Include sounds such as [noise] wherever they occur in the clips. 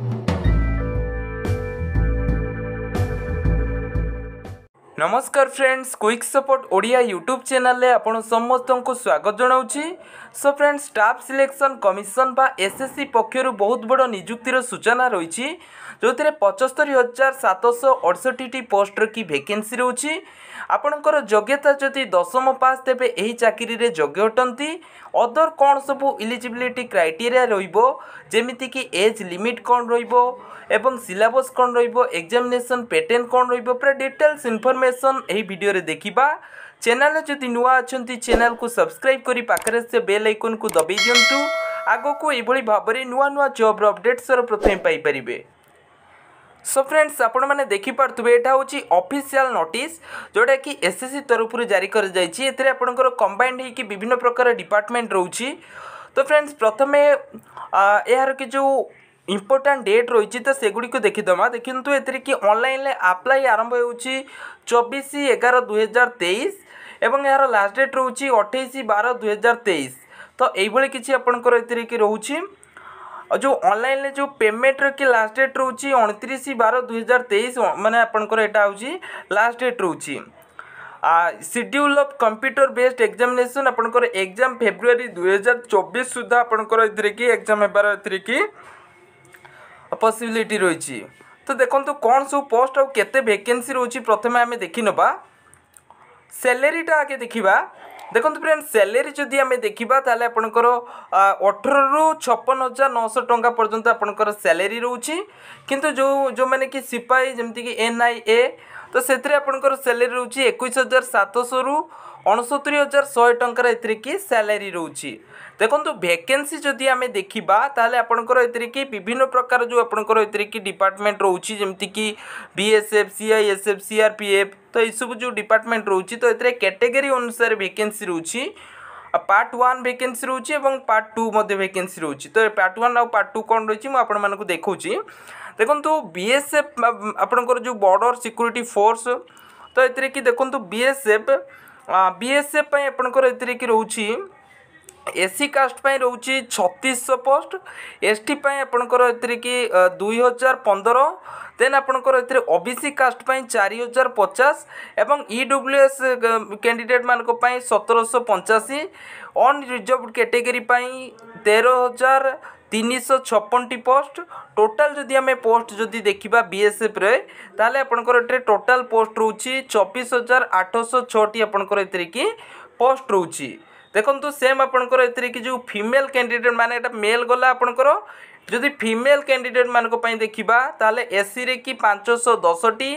ନମସ୍କାର friends quick support Odia YouTube ଚ୍ୟାନେଲ୍ରେ ଆପଣ ସମସ୍ତଙ୍କୁ ସ୍ୱାଗତ ଜଣାଉଛି so friend staff selection commission বা এসএসসি পক্ষর বহুত বড় নিযুক্তির সূচনা রয়েছে যে পঁচস্তরি হাজার সাতশ অড়ষঠিটি পোস্টর কি ভ্যাকেন্সি রয়েছে আপনার যোগ্যতা যদি দশম পাস তেবে এই চাকরিরে যোগ্য অটান্তি অদর কোণ সবু ইলিজিবিলিটি ক্রাইটেরিয়া রহব যেমিতিকি এজ লিমিট কোণ রহব এবং সিলাবস কোণ রহব এক্সামিনেসন প্যাটর্ন কোণ রহব পুরা ডিটেলস ইনফরমেসন এই ভিডিওরে দেখিবা ଚ୍ୟାନେଲ୍ ଯଦି ନୂଆ ଅଛନ୍ତି ଚ୍ୟାନେଲ୍କୁ ସବସ୍କ୍ରାଇବ୍ କରି ପାଖରେ ସେ ବେଲ୍ ଆଇକନ୍କୁ ଦବାଇ ଦିଅନ୍ତୁ ଆଗକୁ ଏଇଭଳି ଭାବରେ ନୂଆ ନୂଆ ଜବ୍ର ଅପଡ଼େଟ୍ ସର ପ୍ରଥମେ ପାଇପାରିବେ সো ফ্রেন্ডস আপনার দেখিপারে এটা হচ্ছে অফিসিয়াল নোটিস যেটা কি এসএসসি তরফর জারি করা যাই এতে আপনার কম্বাইন্ড হয়েকি বিভিন্ন প্রকার ডিপার্টমেন্ট রয়েছে তো ফ্রেন্ডস প্রথমে এর কি যে ইম্পর্টাট ডেট রয়েছে তো সেগুড়ি দেখিদমা দেখুন এতে কি অনলাইন আপ্লাই আরম্ভ হচ্ছে চবিশ এগার দুই হাজার তেইশ এবং ଏହାର ଲାଷ୍ଟ ଡେଟ୍ ରହୁଛି ଅଠେଇଶ ବାର ଦୁଇହଜାର ତେଇଶ ତ ଏଇଭଳି କିଛି ଆପଣଙ୍କର ଏଥିରେ କି ରହୁଛି ଯେଉଁ ଅନଲାଇନ୍ରେ ଯେଉଁ ପେମେଣ୍ଟର କି ଲାଷ୍ଟ ଡେଟ୍ ରହୁଛି ଅଣତିରିଶ ବାର ଦୁଇହଜାର ତେଇଶ ମାନେ ଆପଣଙ୍କର ଏଇଟା ହେଉଛି ଲାଷ୍ଟ ଡେଟ୍ ରହୁଛି schedule of computer based examination ଆପଣଙ୍କର ଏକ୍ଜାମ୍ ଫେବୃଆରୀ ଦୁଇହଜାର ଚବିଶ ସୁଦ୍ଧା ଆପଣଙ୍କର ଏଥିରେ କି ଏକ୍ଜାମ୍ ହେବାର ଏଥିରେ କି ପସିବିଲିଟି ରହିଛି ତ ଦେଖନ୍ତୁ କ'ଣ ସବୁ ପୋଷ୍ଟ ଆଉ କେତେ ଭେକେନ୍ସି ରହୁଛି ପ୍ରଥମେ ଆମେ ଦେଖିନେବା স্যালেরিটা আগে দেখিবা দেখন্তু ফ্রেন্ড স্যালেরি যদি আমি দেখিবা তাহলে আপনার অঠরু ছপন হাজার নশো টঙ্কা পর্যন্ত আপনার স্যালেরি রয়েছে কিন্তু যে যে কি সিপাহী যেমি কি এনআইএ তো সেতিরে আপনার স্যালেরি রয়েছে একুশ হাজার সাতশো রু অনসতুরি হাজার শহে টঙ্কার এতে কি স্যালেরি রয়েছে ଦେଖନ୍ତୁ ଭେକେନ୍ସି ଯଦି ଆମେ ଦେଖିବା ତାହେଲେ ଆପଣଙ୍କର ଏଥିରେ କି ବିଭିନ୍ନ ପ୍ରକାର ଯେଉଁ ଆପଣଙ୍କର ଏଥିରେ କି ଡିପାର୍ଟମେଣ୍ଟ ରହୁଛି ଯେମିତିକି ବିଏସ୍ଏଫ୍ ସିଆଇଏସ୍ଏଫ୍ ସିଆର୍ପିଏଫ୍ ତ ଏଇସବୁ ଯେଉଁ ଡିପାର୍ଟମେଣ୍ଟ ରହୁଛି ତ ଏଥିରେ କ୍ୟାଟେଗୋରୀ ଅନୁସାରେ ଭେକେନ୍ସି ରହୁଛି ପାର୍ଟ ୱାନ୍ ଭେକେନ୍ସି ରହୁଛି ଏବଂ ପାର୍ଟ ଟୁ ମଧ୍ୟ ଭେକେନ୍ସି ରହୁଛି ତ ପାର୍ଟ ୱାନ୍ ଆଉ ପାର୍ଟ ଟୁ କ'ଣ ରହିଛି ମୁଁ ଆପଣମାନଙ୍କୁ ଦେଖାଉଛି ଦେଖନ୍ତୁ ବିଏସ୍ଏଫ୍ ଆପଣଙ୍କର ଯେଉଁ ବର୍ଡ଼ର ସିକ୍ୟୁରିଟି ଫୋର୍ସ ତ ଏଥିରେ କି ଦେଖନ୍ତୁ ବିଏସ୍ଏଫ୍ ବିଏସ୍ଏଫ୍ ପାଇଁ ଆପଣଙ୍କର ଏଥିରେ କି ରହୁଛି এসি কাস্ট পাই রয়েছে ছতিশশো পোস্ট এসটি পাই আপনার এতে কি দুই হাজার পনেরো দেন আপনার এতে ওবিসি কাস্ট পাই চারি হাজার পচাশ এবং ইডব্লুএস ক্যান্ডিডেট মানক সতেরশো পঞ্চাশি অনরিজর্ভ ক্যাটেগরি পাই তের হাজার তিনশো ছপনটি পোস্ট টোটাল যদি আমি পোস্ট যদি দেখিবা বিএসএফরে তাহলে আপনার এটি টোটাল পোস্ট রয়েছে চব্বিশ হাজার আটশো ছটি আপনার এতে কি পোস্ট রয়েছে ଦେଖନ୍ତୁ ସେମ୍ ଆପଣଙ୍କର ଏଥିରେ କି ଯେଉଁ ଫିମେଲ୍ କ୍ୟାଣ୍ଡିଡ଼େଟ୍ ମାନେ ଏଇଟା ମେଲ୍ ଗଲା ଆପଣଙ୍କର ଯଦି ଫିମେଲ୍ କ୍ୟାଣ୍ଡିଡ଼େଟ୍ମାନଙ୍କ ପାଇଁ ଦେଖିବା ତାହେଲେ ଏସ୍ସିରେ କି ପାଞ୍ଚଶହ ଦଶଟି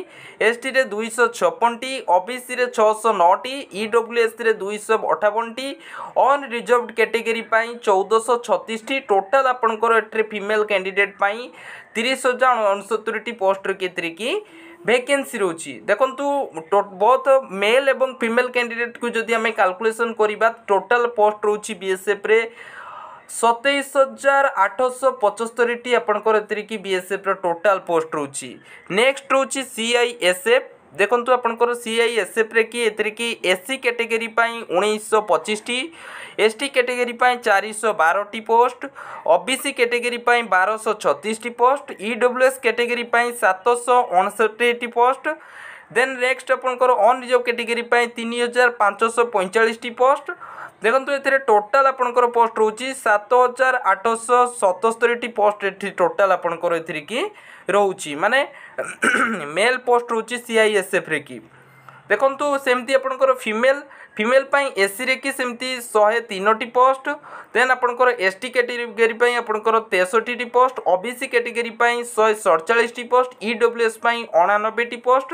ଏସ୍ଟିରେ ଦୁଇଶହ ଛପନଟି ଓବିସିରେ ଛଅଶହ ନଅଟି ଇଡବ୍ଲ୍ୟୁଏସ୍ସିରେ ଦୁଇଶହ ଅଠାବନଟି ଅନରିଜର୍ଭଡ଼ କ୍ୟାଟେଗୋରୀ ପାଇଁ ଚଉଦଶହ ଛତିଶଟି ଟୋଟାଲ୍ ଆପଣଙ୍କର ଏଠାରେ ଫିମେଲ୍ କ୍ୟାଣ୍ଡିଡ଼େଟ୍ ପାଇଁ ତିରିଶ ହଜାର ଅଣସତୁରିଟି ପୋଷ୍ଟ ରଖିଥିରେ କି ভ্যাকেন্সি রয়েছে দেখুন বোথ মেল এবং ফিমেল ক্যান্ডিডেট কু যদি আমি কাল্কুলেসন করা টোটাল পোস্ট রয়েছে বিএসএফ্রে সতেইশ হাজার আঠশ পঁচস্তরিটি আপনার এতে কি বিএসএফ্র টোটাল পোস্ট রয়েছে নেক্সট রয়েছে সিআইএসএফ দেখুন আপনার সিআইএসএফ্রে কি এতে কি এসসি ক্যাটেগোরি উনিশশো পঁচিশটি এসটি ক্যাটেগোরি চারিশো বারোটি পোস্ট ওবিসি ক্যাটেগোরি বারোশো ছতিশটি পোস্ট ইডব্লুএস ক্যাটেগোরি সাতশো অনষঠিটি পোস্ট দেন নেক্সট আপনার অনরিজর্ভ ক্যাটেগোরি তিন হাজার পাঁচশো পঁয়চাশটি পোস্ট ଦେଖନ୍ତୁ ଏଥିରେ ଟୋଟାଲ୍ ଆପଣଙ୍କର ପୋଷ୍ଟ ରହୁଛି ସାତ ହଜାର ଆଠଶହ ସତସ୍ତରୀଟି ପୋଷ୍ଟ ଏଠି ଟୋଟାଲ୍ ଆପଣଙ୍କର ଏଥିରେ କି ରହୁଛି ମାନେ ମେଲ୍ ପୋଷ୍ଟ ରହୁଛି ସିଆଇଏସ୍ଏଫ୍ରେ କି ଦେଖନ୍ତୁ ସେମିତି ଆପଣଙ୍କର ଫିମେଲ୍ ফিমেল পাই এসিরে কি সেমতি শহে তিনোটি পোস্ট দেন আপনার এসটি ক্যাটেগরি পাই আপনার তেষট্টি পোস্ট ওবিসি ক্যাটেগরি পাই শহে সড়চাশটি পোস্ট ইডব্লুএস পাই অণানবেটি পোস্ট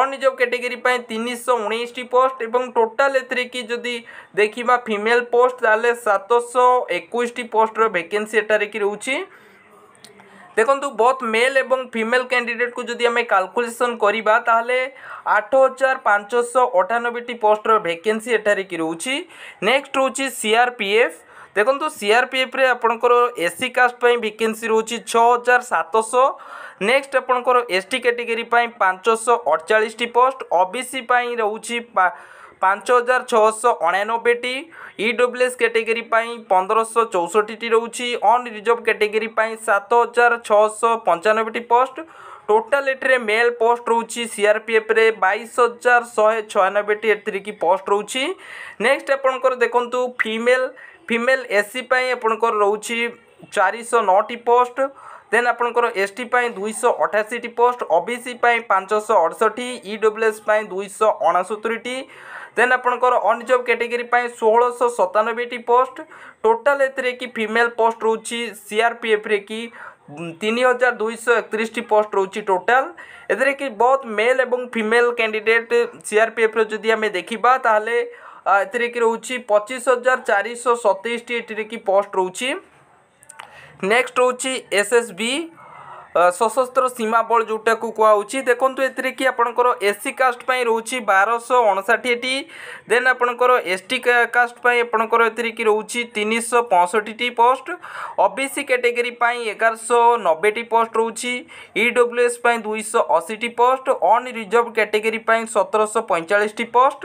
অনির্জব ক্যাটেগোরি পাই তিনশহ উনিশটি পোস্ট এবং টোটাল এথিকি যদি দেখিবা ফিমেল পোস্ট তাহলে সাতশহ একুশটি পোস্টর ভ্যাকেন্সি এটারে কি রয়েছে দেখন্তু বহুত মেল এবং ফিমেল ক্যান্ডিডেট কু যদি আমি ক্যালকুলেশন করিবা তাহলে আট হাজার পাঁচশো অঠানবেটি পোস্টর ভ্যাকেন্সি এঠারে কি রয়েছে নেক্সট রয়েছে সিআরপিএফ দেখুন সিআরপিএফ রে আপনার এসি কাস্ট পাই ভ্যাকেন্সি রয়েছে ছ হাজার সাতশো নেক্সট আপনার এসটি ক্যাটেগরি পাঁচশো অড়চাশটি পোস্ট ওবিসি রয়েছে পাঁচ হাজার ছশো অনানবেটি ইডব্লুএস ক্যাটেগরি পনেরোশ চৌষঠিটি রয়েছে অনরিজর্ভ ক্যাটেগরি সাত হাজার ছশো পঞ্চানবেটি পোস্ট ଟୋଟାଲ୍ ଏଠାରେ ମେଲ୍ ପୋଷ୍ଟ ରହୁଛି ସିଆର୍ପିଏଫ୍ରେ ବାଇଶ ହଜାର ଶହେ ଛୟାନବେଟି ଏଥିରେକି ପୋଷ୍ଟ ରହୁଛି ନେକ୍ସଟ ଆପଣଙ୍କର ଦେଖନ୍ତୁ ଫିମେଲ୍ ଫିମେଲ୍ ଏସ୍ ସି ପାଇଁ ଆପଣଙ୍କର ରହୁଛି ଚାରିଶହ ନଅଟି ପୋଷ୍ଟ ଦେନ୍ ଆପଣଙ୍କର ଏସ୍ଟି ପାଇଁ ଦୁଇଶହ ଅଠାଅଶୀଟି ପୋଷ୍ଟ ଓବିସି ପାଇଁ ପାଞ୍ଚଶହ ଅଠଷଠି ଇଡବ୍ଲ୍ୟୁଏସ୍ ପାଇଁ ଦୁଇଶହ ଅଣସତୁରିଟି ଦେନ୍ ଆପଣଙ୍କର ଅନରିଜର୍ଭ କ୍ୟାଟେଗୋରୀ ପାଇଁ ଷୋହଳଶହ ସତାନବେଟି ପୋଷ୍ଟ ଟୋଟାଲ୍ ଏଥିରେ କି ଫିମେଲ୍ ପୋଷ୍ଟ ରହୁଛି ସିଆର୍ପିଏଫ୍ରେ କି ତିନି ହଜାର ଦୁଇଶହ ଏକତିରିଶଟି ପୋଷ୍ଟ ରହୁଛି ଟୋଟାଲ୍ ଏଥିରେ କି ବହୁତ ମେଲ୍ ଏବଂ ଫିମେଲ୍ କ୍ୟାଣ୍ଡିଡେଟ୍ ସିଆର୍ପିଏଫ୍ର ଯଦି ଆମେ ଦେଖିବା ତାହେଲେ ଏଥିରେ କି ରହୁଛି ପଚିଶ ହଜାର ଚାରିଶହ ସତେଇଶଟି ଏଥିରେ କି ପୋଷ୍ଟ ରହୁଛି ନେକ୍ସଟ୍ ହେଉଛି ଏସ୍ ଏସ୍ ବି ସଶସ୍ତ୍ର ସୀମା ବଳ ଯେଉଁଟାକୁ କୁହାହେଉଛି ଦେଖନ୍ତୁ ଏଥିରେ କି ଆପଣଙ୍କର ଏସ୍ ସି କାଷ୍ଟ ପାଇଁ ରହୁଛି ବାରଶହ ଅଣଷଠିଟି ଦେନ୍ ଆପଣଙ୍କର ଏସ୍ ଟି କାଷ୍ଟ ପାଇଁ ଆପଣଙ୍କର ଏଥିରେ କି ରହୁଛି ତିନିଶହ ପଞ୍ଚଷଠିଟି post O B C category ପାଇଁ ଏଗାରଶହ ନବେଟି ପୋଷ୍ଟ ରହୁଛି ଇ ଡବ୍ଲ୍ୟୁ ଏସ୍ ପାଇଁ ଦୁଇଶହ ଅଶୀଟି ପୋଷ୍ଟ ଅନ୍ରିଜର୍ଭ କାଟେଗୋରୀ ପାଇଁ ସତରଶହ ପଇଁଚାଳିଶଟି ପୋଷ୍ଟ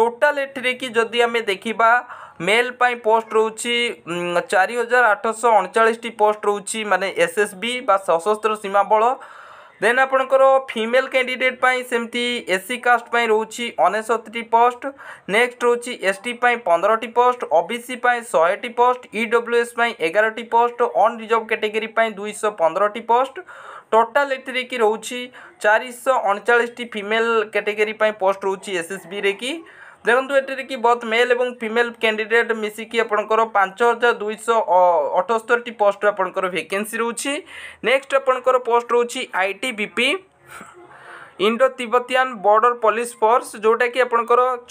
ଟୋଟାଲ୍ ଏଥିରେ କି ଯଦି ଆମେ ଦେଖିବା ମେଲ୍ ପାଇଁ ପୋଷ୍ଟ ରହୁଛି ଚାରି ହଜାର ଆଠଶହ ଅଣଚାଳିଶଟି ପୋଷ୍ଟ ରହୁଛି ମାନେ ଏସ୍ ଏସ୍ ବି ବା ସଶସ୍ତ୍ର ସୀମା ବଳ ଦେନ୍ ଆପଣଙ୍କର ଫିମେଲ୍ କ୍ୟାଣ୍ଡିଡେଟ୍ ପାଇଁ ସେମିତି ଏସ୍ ସି କାଷ୍ଟ ପାଇଁ ରହୁଛି ଅନେଶତଟି ପୋଷ୍ଟ ନେକ୍ସଟ ରହୁଛି ଏସ୍ ଟି ପାଇଁ ପନ୍ଦରଟି ପୋଷ୍ଟ ଓ ବି ସି ପାଇଁ ଶହେଟି ପୋଷ୍ଟ ଇ ଡବ୍ଲ୍ୟୁ ଏସ୍ ପାଇଁ ଏଗାରଟି ପୋଷ୍ଟ ଅନରିଜର୍ଭ କାଟେଗୋରୀ ପାଇଁ ଦୁଇଶହ ପନ୍ଦରଟି ପୋଷ୍ଟ ଟୋଟାଲ୍ ଏଥିରେକି ରହୁଛି ଚାରିଶହ ଅଣଚାଳିଶଟି ଫିମେଲ୍ କାଟେଗୋରୀ ପାଇଁ ପୋଷ୍ଟ ରହୁଛି ଏସ୍ଏସ୍ବିରେ କି দেখুন এটির কি বোথ মেল এবং ফিমেল ক্যান্ডিডেট মিশিকি আপনার পাঁচ হাজার দুইশ অঠস্তরটি পোস্ট আপনার ভ্যাকেন্সি রয়েছে নেক্সট আপনার পোস্ট রয়েছে ITBP Indo Tibetan border police force যেটা কি আপনার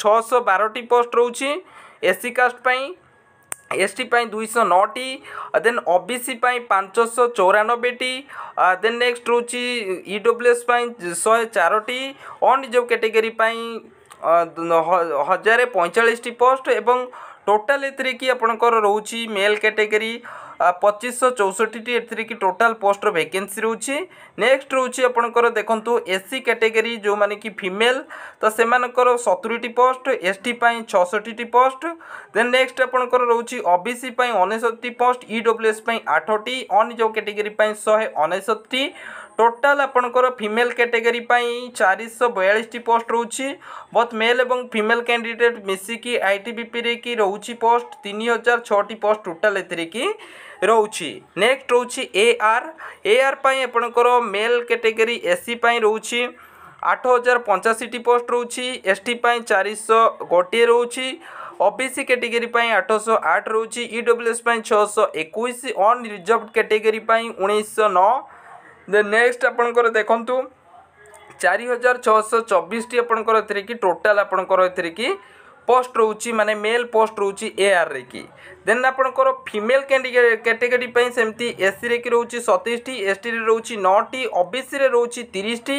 ছশ বারটি পোস্ট রয়েছে এসি কাস্ট পাই এসটি পাই দুইশহ নটি দেন ওবিসি পাই পাঁচশহ চৌরানবেটি দেন নেক্সট রয়েছে ইডব্লুএস পাই শহে চারটি অনরিজর্ভ ক্যাটেগরি পাই ହଜାରେ ପଇଁଚାଳିଶଟି ପୋଷ୍ଟ ଏବଂ ଟୋଟାଲ୍ ଏଥିରେ କି ଆପଣଙ୍କର ରହୁଛି ମେଲ୍ କ୍ୟାଟେଗୋରୀ ପଚିଶଶହ ଚଉଷଠିଟି ଏଥିରେ କି ଟୋଟାଲ୍ ପୋଷ୍ଟର ଭେକେନ୍ସି ରହୁଛି ନେକ୍ସଟ ରହୁଛି ଆପଣଙ୍କର ଦେଖନ୍ତୁ ଏସ୍ ସି କ୍ୟାଟେଗୋରୀ ଯେଉଁମାନେ କି ଫିମେଲ୍ ତ ସେମାନଙ୍କର ସତୁରିଟି ପୋଷ୍ଟ ଏସ୍ ଟି ପାଇଁ ଛଅଷଠିଟି ପୋଷ୍ଟ ଦେନ୍ ନେକ୍ସଟ ଆପଣଙ୍କର ରହୁଛି ଓ ବି ସି ପାଇଁ ଅନେଶତଟି ପୋଷ୍ଟ ଇ ଡବ୍ଲ୍ୟୁ ଏସ୍ ପାଇଁ ଆଠଟି ଅନ୍ୟ ଯେଉଁ କ୍ୟାଟେଗୋରୀ ପାଇଁ ଶହେ ଅନେଶତଟି ଟୋଟାଲ୍ ଆପଣଙ୍କର ଫିମେଲ୍ କ୍ୟାଟେଗୋରୀ ପାଇଁ ଚାରିଶହ ବୟାଳିଶଟି ପୋଷ୍ଟ ରହୁଛି ବୋଥ୍ ମେଲ୍ ଏବଂ ଫିମେଲ୍ କ୍ୟାଣ୍ଡିଡେଟ୍ ମିଶିକି ଆଇ ଟି ବିପିରେ କି ରହୁଛି ପୋଷ୍ଟ ତିନି ହଜାର ଛଅଟି ପୋଷ୍ଟ ଟୋଟାଲ୍ ଏଥିରେ କି ରହୁଛି ନେକ୍ସଟ ରହୁଛି ଏ ଆର୍ ଏ ଆର୍ ପାଇଁ ଆପଣଙ୍କର ମେଲ୍ କ୍ୟାଟେଗୋରୀ ଏସ୍ ସି ପାଇଁ ରହୁଛି ଆଠ ହଜାର ପଞ୍ଚାଅଶୀଟି ପୋଷ୍ଟ ରହୁଛି ଏସ୍ ଟି ପାଇଁ ଚାରିଶହ ଗୋଟିଏ ରହୁଛି ଓବିସି କ୍ୟାଟେଗୋରୀ ପାଇଁ ଆଠଶହ ଆଠ ରହୁଛି ଇଡବ୍ଲ୍ୟୁଏସ୍ ପାଇଁ ଛଅଶହ ଏକୋଇଶ ଅନ୍ ରିଜର୍ଭ କ୍ୟାଟେଗୋରୀ ପାଇଁ ଉଣେଇଶହ ନଅ ଦେନ୍ ନେକ୍ସଟ୍ ଆପଣଙ୍କର ଦେଖନ୍ତୁ ଚାରି ହଜାର ଛଅଶହ ଚବିଶଟି ଆପଣଙ୍କର ଏଥିରେ କି ଟୋଟାଲ୍ ଆପଣଙ୍କର ଏଥିରେ କି পোস্ট রয়েছে মানে মেল পোস্ট রয়েছে এআর্রে কি দেন আপনার ফিমেল ক্যাটেগরি সেমতি এসসি কি রয়েছে সতেশটি এসটি রয়েছে নটি ওবিসি রয়েছে তিরিশটি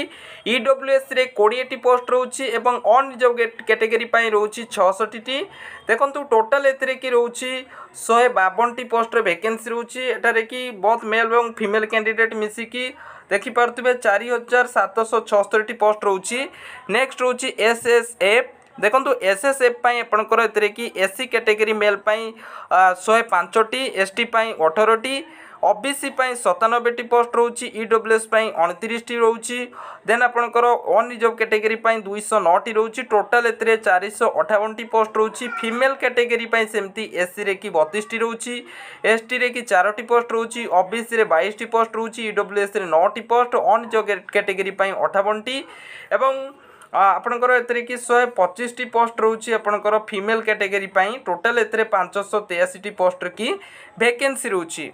ইডব্লুএসি কোড়িয়েটি পোস্ট রয়েছে এবং অনিজর্ভ ক্যাটেগরি রয়েছে ছষঠিটি দেখুন টোটাল এতে কি রয়েছে শহে বাবনটি পোস্টর ভ্যাকেন্সি রয়েছে এটার কি বহুত মেল এবং ফিমেল ক্যান্ডিডেট মিশিকি দেখিপারে চারি হাজার সাতশহ ছস্তরিটি পোস্ট রয়েছে নেক্সট রয়েছে এস এস এফ ଦେଖନ୍ତୁ ଏସ୍ ଏସ୍ ଏଫ୍ ପାଇଁ ଆପଣଙ୍କର ଏଥିରେ କି ଏସ୍ ସି କ୍ୟାଟେଗୋରୀ ମେଲ୍ ପାଇଁ ଶହେ ପାଞ୍ଚଟି ଏସ୍ ଟି ପାଇଁ ଅଠରଟି ଓବିସି ପାଇଁ ସତାନବେଟି ପୋଷ୍ଟ ରହୁଛି ଇଡବ୍ଲ୍ୟୁଏସ୍ ପାଇଁ ଅଣତିରିଶଟି ରହୁଛି ଦେନ୍ ଆପଣଙ୍କର ଅନିଜର୍ଭ କ୍ୟାଟେଗୋରୀ ପାଇଁ ଦୁଇଶହ ନଅଟି ରହୁଛି ଟୋଟାଲ୍ ଏଥିରେ ଚାରିଶହ ଅଠାବନଟି ପୋଷ୍ଟ ରହୁଛି ଫିମେଲ୍ କ୍ୟାଟେଗୋରୀ ପାଇଁ ସେମିତି ଏସ୍ସିରେ କି ବତିଶଟି ରହୁଛି ଏସ୍ଟିରେ କି ଚାରୋଟି ପୋଷ୍ଟ ରହୁଛି ଓବିସିରେ ବାଇଶଟି ପୋଷ୍ଟ ରହୁଛି ଇଡବ୍ଲ୍ୟୁଏସ୍ରେ ନଅଟି ପୋଷ୍ଟ ଅନିଜର୍ଭ କ୍ୟାଟେଗୋରୀ ପାଇଁ ଅଠାବନଟି ଏବଂ ଆପଣଙ୍କର ଏଥିରେ କି ଶହେ ପଚିଶଟି ପୋଷ୍ଟ ରହୁଛି ଆପଣଙ୍କର ଫିମେଲ୍ କ୍ୟାଟେଗୋରୀ ପାଇଁ ଟୋଟାଲ୍ ଏଥିରେ ପାଞ୍ଚଶହ ତେୟାଅଶୀଟି ପୋଷ୍ଟର କି ଭ୍ୟାକେନ୍ସି ରହୁଛି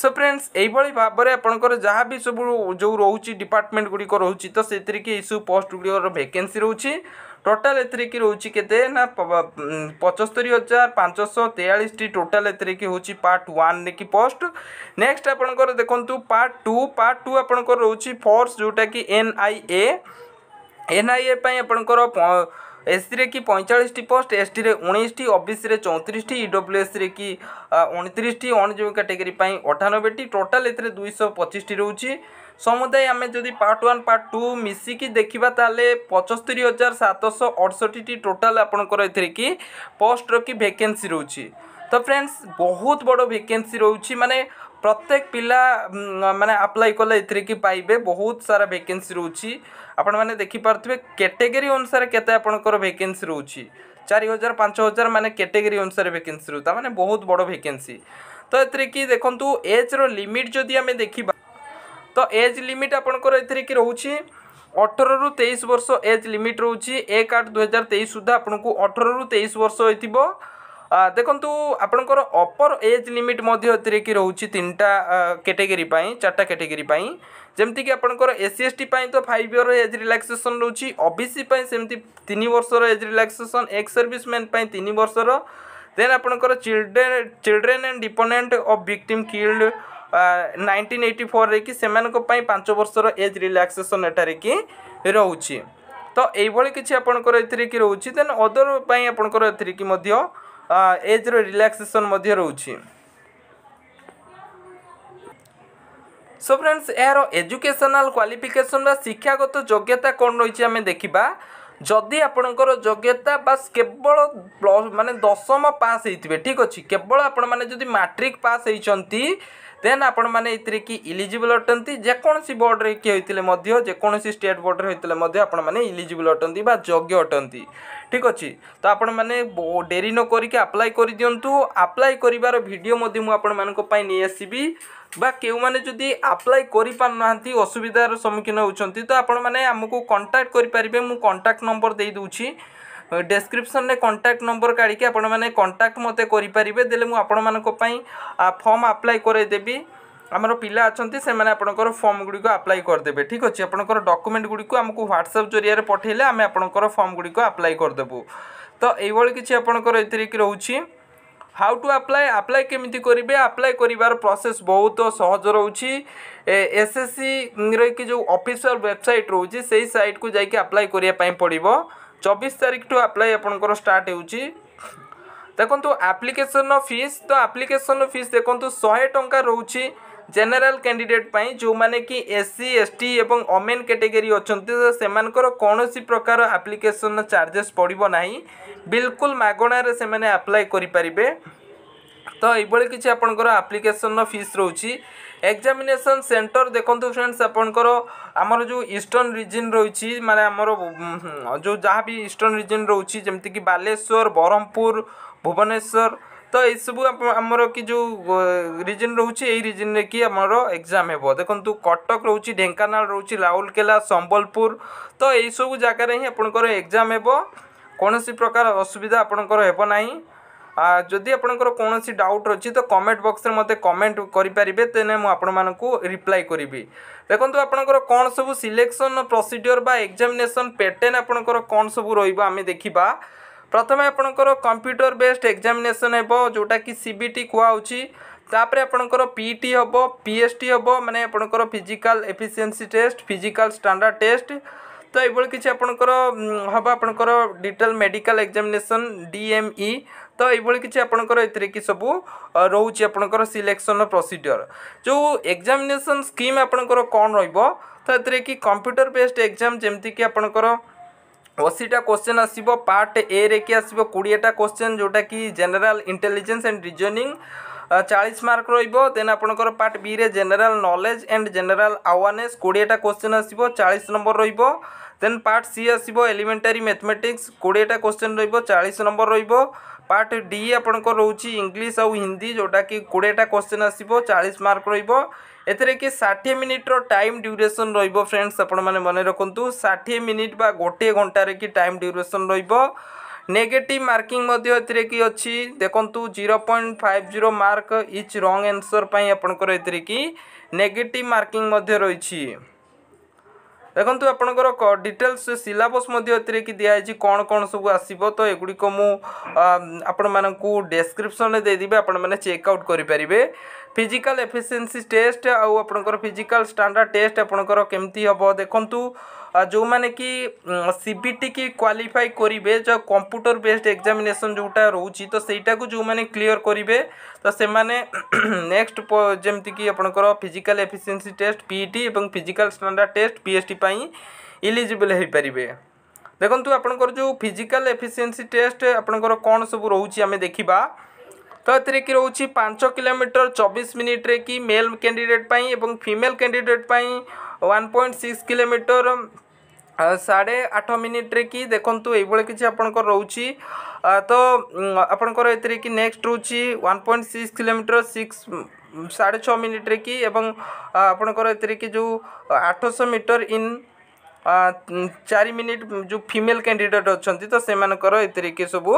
ସୋ ଫ୍ରେଣ୍ଡସ୍ ଏଇଭଳି ଭାବରେ ଆପଣଙ୍କର ଯାହା ବି ସବୁ ଯେଉଁ ରହୁଛି ଡିପାର୍ଟମେଣ୍ଟ ଗୁଡ଼ିକ ରହୁଛି ତ ସେଥିରେ କି ଏଇସବୁ ପୋଷ୍ଟ ଗୁଡ଼ିକର ଭ୍ୟାକେନ୍ସି ରହୁଛି ଟୋଟାଲ୍ ଏଥିରେ କି ରହୁଛି କେତେ ନା ପଞ୍ଚସ୍ତରୀ ହଜାର ପାଞ୍ଚଶହ ତେୟାଳିଶଟି ଟୋଟାଲ୍ ଏଥିରେ କି ହେଉଛି ପାର୍ଟ ୱାନ୍ରେ କି ପୋଷ୍ଟ ନେକ୍ସଟ ଆପଣଙ୍କର ଦେଖନ୍ତୁ ପାର୍ଟ ଟୁ ପାର୍ଟ ଟୁ ଆପଣଙ୍କର ରହୁଛି ଫୋର୍ସ ଯେଉଁଟାକି ଏନ୍ ଆଇ ଏ ଏନ୍ଆଇଏ ପାଇଁ ଆପଣଙ୍କର ଏସ୍ସିରେ କି ପଇଁଚାଳିଶଟି ପୋଷ୍ଟ ଏସ୍ଟିରେ ଉଣେଇଶଟି ଓବିସିରେ ଚଉତିରିଶଟି ଇଡବ୍ଲ୍ୟୁଏସ୍ରେ କି ଅଣତିରିଶଟି ଅଣଜୀବ କାଟେଗୋରୀ ପାଇଁ ଅଠାନବେଟି ଟୋଟାଲ୍ ଏଥିରେ ଦୁଇଶହ ପଚିଶଟି ରହୁଛି ସମୁଦାୟ ଆମେ ଯଦି ପାର୍ଟ ୱାନ୍ ପାର୍ଟ ଟୁ ମିଶିକି ଦେଖିବା ତାହେଲେ ପଞ୍ଚସ୍ତରୀ ହଜାର ସାତଶହ ଅଠଷଠିଟି ଟୋଟାଲ୍ ଆପଣଙ୍କର ଏଥିରେ କି ପୋଷ୍ଟର କି ଭେକେନ୍ସି ରହୁଛି ତ ଫ୍ରେଣ୍ଡସ୍ ବହୁତ ବଡ଼ ଭେକେନ୍ସି ରହୁଛି ମାନେ প্রত্যেক পিলা মানে আপ্লাই কলে এথিকি পাইবে বহুত সারা ভ্যাকেন্সি রয়েছে আপন মানে দেখিপারে ক্যাটেগরি অনুসারে কেতে আপনার ভ্যাকেন্সি রয়েছে চারি হাজার পাঁচ হাজার মানে ক্যাটেগরি অনুসারে ভ্যাকেন্সি রয়েছে তার মানে বহুত বড় ভ্যাকেন্সি তো এথিকি দেখুন এজ্র লিমিট যদি আমি দেখিবা তো এজ লিমিট আপনার এথিকি রয়েছে ଅଠରରୁ ତେଇଶ ବର୍ଷ ଏଜ୍ ଲିମିଟ୍ ରହୁଛି ଏକ ଆଠ ଦୁଇହଜାର ତେଇଶ ସୁଦ୍ଧା ଆପଣଙ୍କୁ ଅଠରରୁ ତେଇଶ ବର୍ଷ ହୋଇଥିବ ଦେଖନ୍ତୁ ଆପଣଙ୍କର ଅପର୍ ଏଜ୍ ଲିମିଟ୍ ମଧ୍ୟ ଏଥିରେ କି ରହୁଛି ତିନିଟା କ୍ୟାଟେଗୋରୀ ପାଇଁ ଚାରିଟା କ୍ୟାଟେଗୋରୀ ପାଇଁ ଯେମିତିକି ଆପଣଙ୍କର ଏସ୍ ସି ଏସ୍ ଟି ପାଇଁ ତ ଫାଇଭ୍ ଇୟର୍ ଏଜ୍ ରିଲାକ୍ସେସନ୍ ରହୁଛି ଓ ବି ସି ପାଇଁ ସେମିତି ତିନି ବର୍ଷର age relaxation ex service man ପାଇଁ ତିନି ବର୍ଷର ଦେନ୍ ଆପଣଙ୍କର children children and dependent of victim killed nineteen eighty ଫୋର୍ରେ କି ସେମାନଙ୍କ ପାଇଁ ପାଞ୍ଚ ବର୍ଷର ଏଜ୍ ରିଲାକ୍ସେସନ୍ ଏଠାରେ କି ରହୁଛି ତ ଏଇଭଳି କିଛି ଆପଣଙ୍କର ଏଥିରେ କି ରହୁଛି ଦେନ୍ ଅଦର୍ ପାଇଁ ଆପଣଙ୍କର ଏଥିରେ କି ମଧ୍ୟ ଏଜ୍ର ରିଲାକ୍ସେସନ୍ ମଧ୍ୟ ରହୁଛି ସୋ ଫ୍ରେଣ୍ଡସ୍ ଏହାର ଏଜୁକେସନାଲ୍ କ୍ୱାଲିଫିକେସନ୍ ବା ଶିକ୍ଷାଗତ ଯୋଗ୍ୟତା କ'ଣ ରହିଛି ଆମେ ଦେଖିବା ଯଦି ଆପଣଙ୍କର ଯୋଗ୍ୟତା ବାସ୍ କେବଳ ମାନେ ଦଶମ ପାସ୍ ହେଇଥିବେ ଠିକ୍ ଅଛି କେବଳ ଆପଣମାନେ ଯଦି ମାଟ୍ରିକ୍ ପାସ୍ ହେଇଛନ୍ତି ଦେନ୍ ଆପଣମାନେ ଏଥିରେ କି ଇଲିଜିବୁଲ୍ ଅଟନ୍ତି ଯେକୌଣସି ବୋର୍ଡ଼ରେ କିଏ ହୋଇଥିଲେ ମଧ୍ୟ ଯେକୌଣସି ଷ୍ଟେଟ୍ ବୋର୍ଡ଼ରେ ହୋଇଥିଲେ ମଧ୍ୟ ଆପଣମାନେ ଇଲିଜିବୁଲ୍ ଅଟନ୍ତି ବା ଯୋଗ୍ୟ ଅଟନ୍ତି ଠିକ୍ ଅଛି ତ ଆପଣମାନେ ଡେରି ନ କରିକି ଆପ୍ଲାଏ କରିଦିଅନ୍ତୁ ଆପ୍ଲାଏ କରିବାର ଭିଡ଼ିଓ ମଧ୍ୟ ମୁଁ ଆପଣମାନଙ୍କ ପାଇଁ ନେଇ ଆସିବି বা কেউমানে যদি আপ্লাই করিপারুনাহান্তি অসুবিধার সম্মুখীন হচ্ছেন তো আপনার আমি কন্টাক্ট করে পারে মু কন্টাক্ট নম্বর দিয়ে দেছি ଡେସ୍କ୍ରିପସନ୍ରେ କଣ୍ଟାକ୍ଟ ନମ୍ବର କାଢ଼ିକି ଆପଣମାନେ କଣ୍ଟାକ୍ଟ ମୋତେ କରିପାରିବେ ଦେଲେ ମୁଁ ଆପଣମାନଙ୍କ ପାଇଁ ଫର୍ମ ଆପ୍ଲାଏ କରାଇଦେବି ଆମର ପିଲା ଅଛନ୍ତି ସେମାନେ ଆପଣଙ୍କର ଫର୍ମ ଗୁଡ଼ିକ ଆପ୍ଲାଏ କରିଦେବେ ଠିକ୍ ଅଛି ଆପଣଙ୍କର ଡକୁମେଣ୍ଟ ଗୁଡ଼ିକୁ ଆମକୁ ହ୍ୱାଟ୍ସଆପ୍ ଜରିଆରେ ପଠାଇଲେ ଆମେ ଆପଣଙ୍କର ଫର୍ମ ଗୁଡ଼ିକ ଆପ୍ଲାଏ କରିଦେବୁ ତ ଏଇଭଳି କିଛି ଆପଣଙ୍କର ଏଥିରେ କି ରହୁଛି হাউ টু আপ্লাই আপ্লাই কেমিতি করবে আপ্লাই করিবার প্রসেস বহুত সহজ রয়েছে এসএসসি রে যে অফিসিয়াল ওয়েবসাইট রয়েছে সেই সাইট কু যাই আপ্লাই করা পড়ব চবিশ তারিখ টু আপ্লাই আপনার স্টার্ট হচ্ছে দেখুন আপ্লিকেসন ফিস তো আপ্লিকেসন ফিস দেখুন শহে টঙ্কা রয়েছে জেনেরাল ক্যান্ডিডেট পাই ଯେଉଁମାନେ କି ଏସ୍ ସି ଏସ୍ ଟି ଏବଂ ଓମେନ୍ କ୍ୟାଟେଗୋରୀ ଅଛନ୍ତି ସେମାନଙ୍କର କୌଣସି ପ୍ରକାର ଆପ୍ଲିକେସନ୍ ଚାର୍ଜେସ୍ ପଡ଼ିବ ନାହିଁ ବିଲକୁଲ ମାଗଣାରେ ସେମାନେ ଆପ୍ଲାଏ କରିପାରିବେ ତ ଏଇଭଳି କିଛି ଆପଣଙ୍କର ଆପ୍ଲିକେସନ୍ର ଫିସ୍ ରହୁଛି ଏକ୍ଜାମିନେସନ୍ ସେଣ୍ଟର ଦେଖନ୍ତୁ ଫ୍ରେଣ୍ଡସ୍ ଆପଣଙ୍କର ଆମର ଯେଉଁ ଇଷ୍ଟର୍ଣ୍ଣ ରିଜିନ୍ ରହୁଛି ମାନେ ଆମର ଯେଉଁ ଯାହା ବି ଇଷ୍ଟର୍ଣ୍ଣ ରିଜିନ୍ ରହୁଛି ଯେମିତିକି ବାଲେଶ୍ୱର ବ୍ରହ୍ମପୁର ଭୁବନେଶ୍ୱର ତ ଏଇସବୁ ଆମର କି ଯେଉଁ ରିଜିନ୍ ରହୁଛି ଏଇ ରିଜିନ୍ରେ କି ଆମର ଏକ୍ଜାମ୍ ହେବ ଦେଖନ୍ତୁ କଟକ ରହୁଛି ଢେଙ୍କାନାଳ ରହୁଛି ରାଉରକେଲା ସମ୍ବଲପୁର ତ ଏଇସବୁ ଜାଗାରେ ହିଁ ଆପଣଙ୍କର ଏକ୍ଜାମ୍ ହେବ କୌଣସି ପ୍ରକାର ଅସୁବିଧା ଆପଣଙ୍କର ହେବ ନାହିଁ ଯଦି ଆପଣଙ୍କର କୌଣସି ଡାଉଟ୍ ଅଛି ତ କମେଣ୍ଟ ବକ୍ସରେ ମୋତେ କମେଣ୍ଟ କରିପାରିବେ ତେନେ ମୁଁ ଆପଣମାନଙ୍କୁ ରିପ୍ଲାଏ କରିବି ଦେଖନ୍ତୁ ଆପଣଙ୍କର କ'ଣ ସବୁ ସିଲେକ୍ସନ୍ ପ୍ରୋସିଡ଼ିଓର ବା ଏକ୍ଜାମିନେସନ୍ ପ୍ୟାଟର୍ନ ଆପଣଙ୍କର କ'ଣ ସବୁ ରହିବ ଆମେ ଦେଖିବା ପ୍ରଥମେ ଆପଣଙ୍କର କମ୍ପ୍ୟୁଟର ବେସ୍ଡ ଏକ୍ଜାମିନେସନ୍ ହେବ ଯେଉଁଟାକି ସି ବି ଟି କୁହାହେଉଛି ତାପରେ ଆପଣଙ୍କର ପି ଟି ହେବ ପି ଏସ୍ ଟି ହେବ ମାନେ ଆପଣଙ୍କର physical efficiency test physical standard test ତ ଏଇଭଳି କିଛି ଆପଣଙ୍କର ହେବ ଆପଣଙ୍କର detail medical examination D M E ତ ଏଇଭଳି କିଛି ଆପଣଙ୍କର ଏଥିରେ କି ସବୁ ରହୁଛି ଆପଣଙ୍କର ସିଲେକ୍ସନ୍ର ପ୍ରୋସିଡ଼ିଓର ଯେଉଁ ଏକ୍ଜାମିନେସନ୍ ସ୍କିମ୍ ଆପଣଙ୍କର କ'ଣ ରହିବ ତ ଏଥିରେ କି କମ୍ପ୍ୟୁଟର ବେସ୍ଡ ଏକ୍ଜାମ୍ ଯେମିତିକି ଆପଣଙ୍କର ଅଶୀଟା କୋଶ୍ଚେନ୍ ଆସିବ ପାର୍ଟ ଏରେ କି ଆସିବ କୋଡ଼ିଏଟା କୋଶ୍ଚେନ୍ ଯେଉଁଟାକି ଜେନେରାଲ ଇଣ୍ଟେଲିଜେନ୍ସ ଆଣ୍ଡ ରିଜନିଂ ଚାଳିଶ ମାର୍କ ରହିବ ଦେନ୍ ଆପଣଙ୍କର ପାର୍ଟ ବିରେ general knowledge and general awareness କୋଡ଼ିଏଟା କୋଶ୍ଚେନ୍ ଆସିବ ଚାଳିଶ ନମ୍ବର ରହିବ ଦେନ୍ ପାର୍ଟ ସି ଆସିବ ଏଲିମେଣ୍ଟାରୀ ମ୍ୟାଥମେଟିକ୍ସ କୋଡ଼ିଏଟା କୋଶ୍ଚେନ୍ ରହିବ ଚାଳିଶ ନମ୍ବର ରହିବ পার্ট ডি আপনার রয়েছে ইংলিশ আউ হিন্দি যেটা কি কোড়িয়েটা কোশ্চেন আসব চাশ মার্ক রহব এতে কি ষাঠিয়ে মিনিটর টাইম ডিউরেসন রহব ফ্রেন্ডস আপনার মনে রাখতু ষাঠিয়ে মিনিট বা গোটিয়ে ঘণ্টার কি টাইম ডিউরেসন রহব নেগেটিভ মার্কিং মধ্যে এতে কি অছি দেখন্তু zero point five zero mark each wrong answer পাই আপনার এতে কি নেগেটিভ মার্কিং মধ্যে রয়েছে দেখন্তু আপনার ডিটেলস সিলাবস এতে কি দিয়া হয়েছে কোণ কোণ সব আসব তো এগুড়ি মু আপন মানুষ ডেসক্রিপশনে দেদেবি আপন মানে চেক আউট করে পারিবে ফিজিক্যাল এফিসিয়েন্সি টেস্ট আপনার ফিজিক্যাল স্ট্যান্ডার্ড টেস্ট আপনার কেমতি হব দেখন্তু जो तो मैंने तो [clears throat] कि सीबीटी की क्वालिफाई करेंगे जो कंप्यूटर बेस्ड एग्जामिनेशन जो रोचे तो सहीटा को जो मैंने क्लीयर करेंगे तो से मैंने नेक्स्ट जमीक आपणकर फिजिकाल एफिसीयसी टेस्ट पीई और physical standard test P H T eligible हो पारे देखूँ आप जो फिजिकाल एफिसीयसी टेस्ट आपणकर कौन सब रोचे देखा तो ये कि रोचे पांच किलोमीटर चौबीस मिनिट्रे कि मेल कैंडिडेट पर female candidate one point six kilometre সাড়ে আঠ মিনিট্রে কি দেখুন এইভাবে কিছু আপনার রয়েছে তো আপনার এতে কি নেক্সট রয়েছে one point six kilometre six সাড়ে ছ মিনিট্রে কি এবং আপনার এতে কি যে আঠশো মিটর ইন চারি মিনিট যে ফিমেল ক্যান্ডিডেট অনেক তো সে এতে কি সবু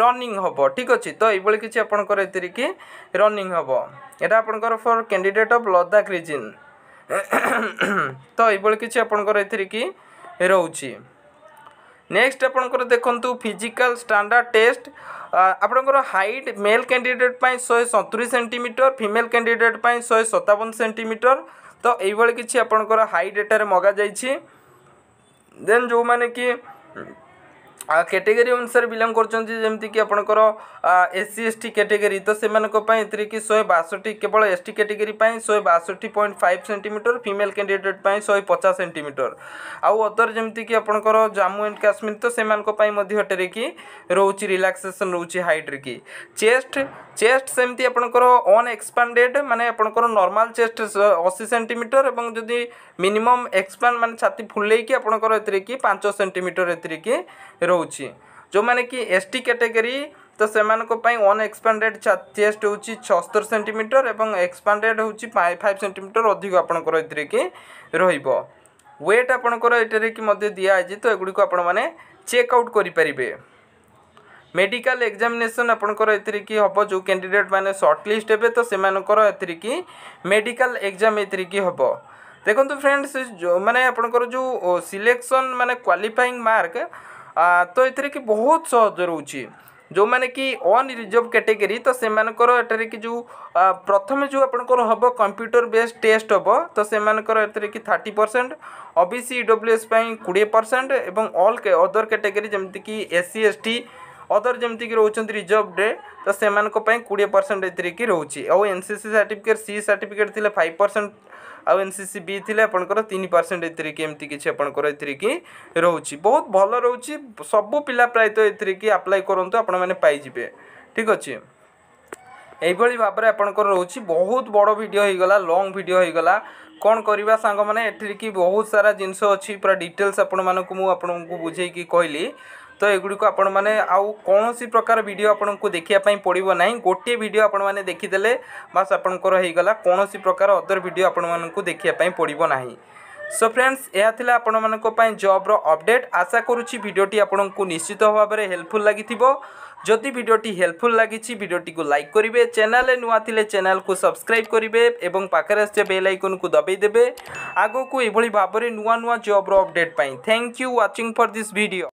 রনিং হব ঠিক আছে তো এইভাবে কিছু আপনার এতে কি রনিং হব এটা আপনার for candidate of Ladakh region তো এইভাবে কিছু আপনার এতে কি ରହୁଛି ନେକ୍ସଟ ଆପଣଙ୍କର ଦେଖନ୍ତୁ ଫିଜିକାଲ ଷ୍ଟାଣ୍ଡାର୍ଡ଼ ଟେଷ୍ଟ ଆପଣଙ୍କର ହାଇଟ୍ ମେଲ୍ କ୍ୟାଣ୍ଡିଡେଟ୍ ପାଇଁ ଶହେ ସତୁରି ସେଣ୍ଟିମିଟର ଫିମେଲ୍ କ୍ୟାଣ୍ଡିଡେଟ୍ ପାଇଁ ଶହେ ସତାବନ ସେଣ୍ଟିମିଟର ତ ଏଇଭଳି କିଛି ଆପଣଙ୍କର ହାଇଟ୍ ଏଠାରେ ମଗାଯାଇଛି ଦେନ୍ ଯେଉଁମାନେ କି କ୍ୟାଟେଗୋରୀ ଅନୁସାରେ ବିଲଙ୍ଗ କରୁଛନ୍ତି ଯେମିତିକି ଆପଣଙ୍କର S C S T category ତ ସେମାନଙ୍କ ପାଇଁ ଏଥିରେ କି ଶହେ ବାଷଠି କେବଳ ଏସ୍ ଟି କ୍ୟାଟେଗୋରୀ ପାଇଁ ଶହେ ବାଷଠି point five centimetre female candidate ପାଇଁ ଶହେ ପଚାଶ ସେଣ୍ଟିମିଟର ଆଉ ଅଦର ଯେମିତିକି ଆପଣଙ୍କର ଜାମ୍ମୁ ଆଣ୍ଡ କାଶ୍ମୀର ତ ସେମାନଙ୍କ ପାଇଁ ମଧ୍ୟ ଏଠାରେ କି ରହୁଛି ରିଲାକ୍ସେସନ୍ ରହୁଛି ହାଇଟ୍ରେ କି ଚେଷ୍ଟ ଚେଷ୍ଟ ସେମିତି ଆପଣଙ୍କର ଅନ୍ ଏକ୍ସପାଣ୍ଡେଡ଼ ମାନେ ଆପଣଙ୍କର ନର୍ମାଲ୍ ଚେଷ୍ଟ ଅଶୀ ସେଣ୍ଟିମିଟର ଏବଂ ଯଦି ମିନିମମ୍ ଏକ୍ସପାଣ୍ଡ ମାନେ ଛାତି ଫୁଲେଇକି ଆପଣଙ୍କର ଏଥିରେ କି ପାଞ୍ଚ ସେଣ୍ଟିମିଟର ଏଥିରେ କି ରହୁଛି ଯେଉଁମାନେ କି ଏସ୍ ଟି କାଟେଗୋରୀ ତ ସେମାନଙ୍କ ପାଇଁ ଅନଏକ୍ସପାଣ୍ଡେଡ଼ ଚେଷ୍ଟ ହେଉଛି ଛଅସ୍ତରୀ ସେଣ୍ଟିମିଟର ଏବଂ ଏକ୍ସପାଣ୍ଡେଡ଼ ହେଉଛି ଫାଇଭ୍ ସେଣ୍ଟିମିଟର ଅଧିକ ଆପଣଙ୍କର ଏଥିରେ କି ରହିବ ୱେଟ୍ ଆପଣଙ୍କର ଏଠାରେ କି ମଧ୍ୟ ଦିଆହେଇଛି ତ ଏଗୁଡ଼ିକୁ ଆପଣମାନେ ଚେକ୍ ଆଉଟ୍ କରିପାରିବେ ମେଡ଼ିକାଲ ଏକ୍ଜାମିନେସନ୍ ଆପଣଙ୍କର ଏଥିରେ କି ହେବ ଯେଉଁ କ୍ୟାଣ୍ଡିଡେଟ୍ ମାନେ ସର୍ଟଲିଷ୍ଟ ହେବେ ତ ସେମାନଙ୍କର ଏଥିରେ କି ମେଡ଼ିକାଲ ଏକ୍ଜାମ୍ ଏଥିରେ କି ହେବ ଦେଖନ୍ତୁ ଫ୍ରେଣ୍ଡସ୍ ମାନେ ଆପଣଙ୍କର ଯେଉଁ ସିଲେକ୍ସନ୍ ମାନେ କ୍ୱାଲିଫାଇଂ ମାର୍କ ତ ଏଥିରେ କି ବହୁତ ସହଜ ରହୁଛି ଯେଉଁମାନେ କି ଅନରିଜର୍ଭ କାଟେଗୋରୀ ତ ସେମାନଙ୍କର ଏଠାରେ କି ଯେଉଁ ପ୍ରଥମେ ଯେଉଁ ଆପଣଙ୍କର ହେବ କମ୍ପ୍ୟୁଟର ବେସ୍ ଟେଷ୍ଟ ହେବ ତ ସେମାନଙ୍କର ଏଥିରେ କି thirty percent O B C W S ପାଇଁ କୋଡ଼ିଏ ପରସେଣ୍ଟ ଏବଂ ଅଲ୍ ଅଦର କାଟେଗୋରୀ ଯେମିତିକି S C S T other ଯେମିତିକି ରହୁଛନ୍ତି ରିଜର୍ଭରେ ତ ସେମାନଙ୍କ ପାଇଁ କୋଡ଼ିଏ ପରସେଣ୍ଟ ଏଥିରେ କି ରହୁଛି ଆଉ N C C certificate C certificate ଥିଲେ ଫାଇଭ୍ ପରସେଣ୍ଟ ଆଉ ଏନ୍ ସି ସି ବି ଥିଲେ ଆପଣଙ୍କର ତିନି ପରସେଣ୍ଟ ଏଥିରେ କି ଏମିତି କିଛି ଆପଣଙ୍କର ଏଥିରେ କି ରହୁଛି ବହୁତ ଭଲ ରହୁଛି ସବୁ ପିଲା ପ୍ରାୟତଃ ଏଥିରେ କି ଆପ୍ଲାଏ କରନ୍ତୁ ଆପଣମାନେ ପାଇଯିବେ ଠିକ୍ ଅଛି এইভাবে ଭାବରେ ଆପଣଙ୍କର ରହୁଛି ବହୁତ ବଡ଼ ଭିଡ଼ିଓ ହେଇଗଲା গলা ଭିଡ଼ିଓ ହେଇଗଲା କଣ କରିବା ସାଙ୍ଗମାନେ ଏଥିରେ କି ବହୁତ ସାରା ଜିନିଷ ଅଛି ପୁରା ଡିଟେଲ୍ସ ଆପଣମାନଙ୍କୁ ମୁଁ ଆପଣଙ୍କୁ আপনার କହିଲି ତ ଏଗୁଡ଼ିକୁ ଆପଣମାନେ ଆଉ କୌଣସି ପ୍ରକାର ଭିଡ଼ିଓ ଆପଣଙ୍କୁ ଦେଖିବା ପାଇଁ ପଡ଼ିବ ନାହିଁ ଗୋଟିଏ ଭିଡ଼ିଓ ଆପଣମାନେ ଦେଖିଦେଲେ ବାସ୍ ଆପଣଙ୍କର ହୋଇଗଲା କୌଣସି ପ୍ରକାର ଅଦର ଭିଡ଼ିଓ ଆପଣମାନଙ୍କୁ ଦେଖିବା ପାଇଁ ପଡ଼ିବ ନାହିଁ ସୋ ଫ୍ରେଣ୍ଡସ୍ ଏହା ଥିଲା ଆପଣମାନଙ୍କ ପାଇଁ ଜବ୍ର ଅପଡ଼େଟ୍ ଆଶା କରୁଛି ଭିଡ଼ିଓଟି ଆପଣଙ୍କୁ ନିଶ୍ଚିତ ଭାବରେ ହେଲ୍ପଫୁଲ୍ ଲାଗିଥିବ ଯଦି ଭିଡ଼ିଓଟି ହେଲ୍ପଫୁଲ୍ ଲାଗିଛି ଭିଡ଼ିଓଟିକୁ ଲାଇକ୍ କରିବେ ଚ୍ୟାନେଲ୍ରେ ନୂଆ ଥିଲେ ଚ୍ୟାନେଲ୍କୁ ସବସ୍କ୍ରାଇବ୍ କରିବେ ଏବଂ ପାଖରେ ଆସିଥିବା ବେଲ୍ ଆଇକନ୍କୁ ଦବାଇ ଦେବେ ଆଗକୁ ଏଭଳି ଭାବରେ ନୂଆ ନୂଆ ଜବ୍ର ଅପଡ଼େଟ୍ ପାଇଁ thank you watching for this video